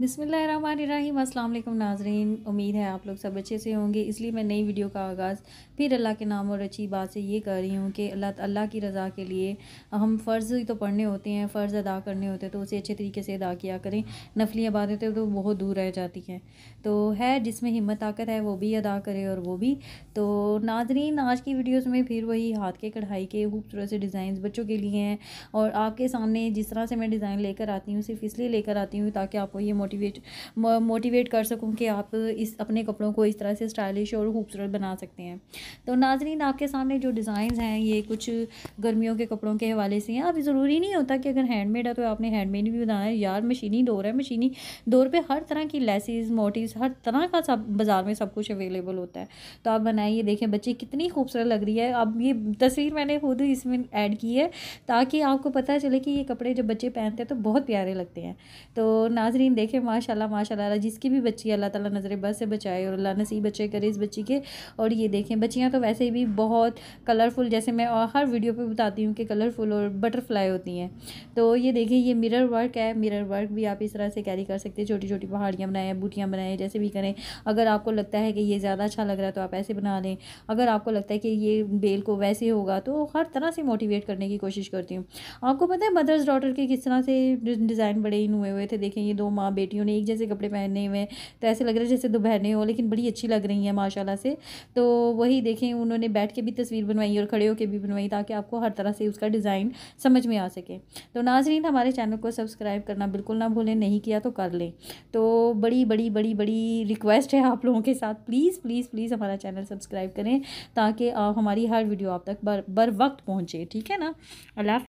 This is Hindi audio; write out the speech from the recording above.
बिसमीम असल नाजरीन उम्मीद है आप लोग सब अच्छे से होंगे इसलिए मैं नई वीडियो का आगाज़ फिर अल्लाह के नाम और अच्छी बात से ये कर रही हूँ कि अल्लाह अल्लाह की रज़ा के लिए हम फ़र्ज़ ही तो पढ़ने होते हैं फ़र्ज़ अदा करने होते हैं तो उसे अच्छे तरीके से अदा किया करें नफली इबादतें तो, तो बहुत दूर रह जाती हैं तो है जिसमें हिम्मत ताकत है वो भी अदा करे और वो भी तो नाजरीन आज की वीडियोज़ में फिर वही हाथ के कढ़ाई के खूबसूरत से डिज़ाइन बच्चों के लिए हैं और आपके सामने जिस तरह से मैं डिज़ाइन लेकर आती हूँ सिर्फ इसलिए लेकर आती हूँ ताकि आपको ये मोटिवेट मोटिवेट कर सकूँ कि आप इस अपने कपड़ों को इस तरह से स्टाइलिश और खूबसूरत बना सकते हैं तो नाजरीन आपके सामने जो डिज़ाइन हैं ये कुछ गर्मियों के कपड़ों के हवाले से हैं अभी ज़रूरी नहीं होता कि अगर हैंडमेड है तो आपने हैंडमेड भी बनाया है यार मशीनी दौर है मशीनी दौर पर हर तरह की लेसिस मोटिव्स हर तरह का सब बाज़ार में सब कुछ अवेलेबल होता है तो आप बनाइए देखें बच्चे कितनी खूबसूरत लग रही है अब ये तस्वीर मैंने खुद इसमें ऐड की है ताकि आपको पता चले कि ये कपड़े जब बच्चे पहनते हैं तो बहुत प्यारे लगते हैं तो नाजरीन देखें देखें माशाल्लाह माशाल्लाह जिसकी भी बच्ची अल्लाह ताला नज़र बस से बचाए और अल्लाह नसीब बच्चे करे इस बच्ची के और ये देखें बच्चियाँ तो वैसे भी बहुत कलरफुल जैसे मैं हर वीडियो पर बताती हूँ कि कलरफुल और बटरफ्लाई होती हैं तो ये देखें ये मिरर वर्क है मिरर वर्क भी आप इस तरह से कैरी कर सकते हैं छोटी छोटी पहाड़ियाँ बनाएं बूटियाँ बनाएं जैसे भी करें अगर आपको लगता है कि ये ज़्यादा अच्छा लग रहा है तो आप ऐसे बना लें अगर आपको लगता है कि ये बेल को वैसे होगा तो हर तरह से मोटिवेट करने की कोशिश करती हूँ आपको पता है मदर्स डॉटर के किस तरह से डिज़ाइन बड़े इन हुए हुए थे देखें ये दो माँ बेटी बेटियों ने एक जैसे कपड़े पहने हुए हैं तो ऐसे लग रहा है जैसे बहने हो लेकिन बड़ी अच्छी लग रही हैं माशाला से तो वही देखें उन्होंने बैठ के भी तस्वीर बनवाई और खड़े होकर भी बनवाई ताकि आपको हर तरह से उसका डिज़ाइन समझ में आ सके तो नाजरीन हमारे चैनल को सब्सक्राइब करना बिल्कुल ना भूलें नहीं किया तो कर लें तो बड़ी बड़ी बड़ी बड़ी रिक्वेस्ट है आप लोगों के साथ प्लीज़ प्लीज़ प्लीज़ हमारा चैनल सब्सक्राइब करें ताकि हमारी हर वीडियो आप तक बर बर वक्त पहुँचे ठीक है ना अल्लाह